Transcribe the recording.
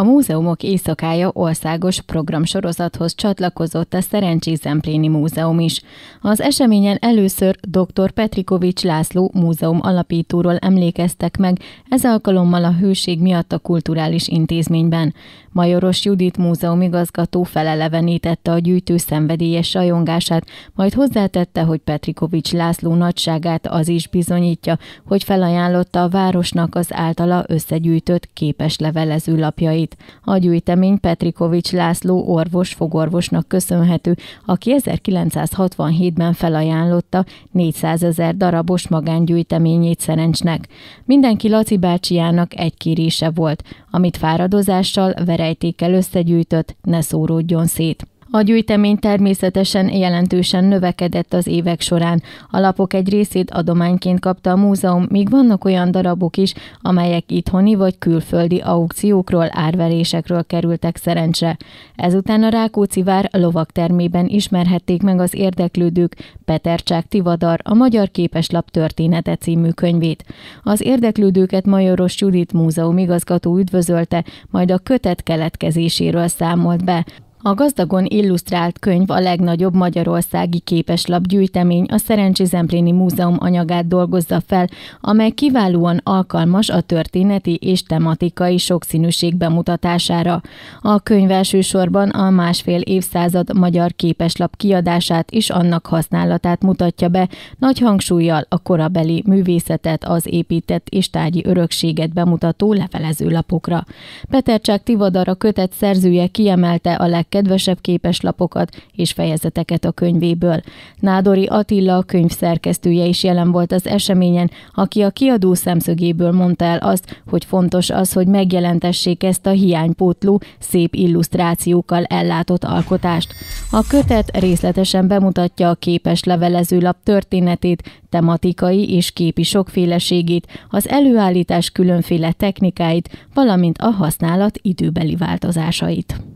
A Múzeumok Éjszakája országos programsorozathoz csatlakozott a Szerencsi Zempléni Múzeum is. Az eseményen először dr. Petrikovics László múzeum alapítóról emlékeztek meg, ez alkalommal a hőség miatt a kulturális intézményben. Majoros Judit múzeum igazgató felelevenítette a gyűjtő szenvedélyes sajongását, majd hozzátette, hogy Petrikovics László nagyságát az is bizonyítja, hogy felajánlotta a városnak az általa összegyűjtött képes levelező lapjait segít. A gyűjtemény Petrikovics László orvos fogorvosnak köszönhető, aki 1967-ben felajánlotta 400 ezer darabos magángyűjteményét Szerencsnek. Mindenki Laci bácsiának egy kérése volt, amit fáradozással, verejtékkel összegyűjtött, ne szóródjon szét. A gyűjtemény természetesen jelentősen növekedett az évek során. A lapok egy részét adományként kapta a múzeum, míg vannak olyan darabok is, amelyek itthoni vagy külföldi aukciókról, árverésekről kerültek szerencse. Ezután a Rákóczi vár lovak termében ismerhették meg az érdeklődők Petercsák Tivadar, a Magyar Képeslap története című könyvét. Az érdeklődőket Majoros Judit múzeum igazgató üdvözölte, majd a kötet keletkezéséről számolt be. A gazdagon illusztrált könyv a legnagyobb magyarországi képeslap gyűjtemény a Szerencsi Zempléni Múzeum anyagát dolgozza fel, amely kiválóan alkalmas a történeti és tematikai sokszínűség bemutatására. A könyv elsősorban a másfél évszázad magyar képeslap kiadását és annak használatát mutatja be, nagy hangsúlyjal a korabeli művészetet, az épített és tárgyi örökséget bemutató levelezőlapokra. Petercsák Tivadar a kötet szerzője kiemelte a leg kedvesebb képeslapokat és fejezeteket a könyvéből. Nádori Attila, a könyv szerkesztője is jelen volt az eseményen, aki a kiadó szemszögéből mondta el azt, hogy fontos az, hogy megjelentessék ezt a hiánypótló, szép illusztrációkkal ellátott alkotást. A kötet részletesen bemutatja a képes lap történetét, tematikai és képi sokféleségét, az előállítás különféle technikáit, valamint a használat időbeli változásait.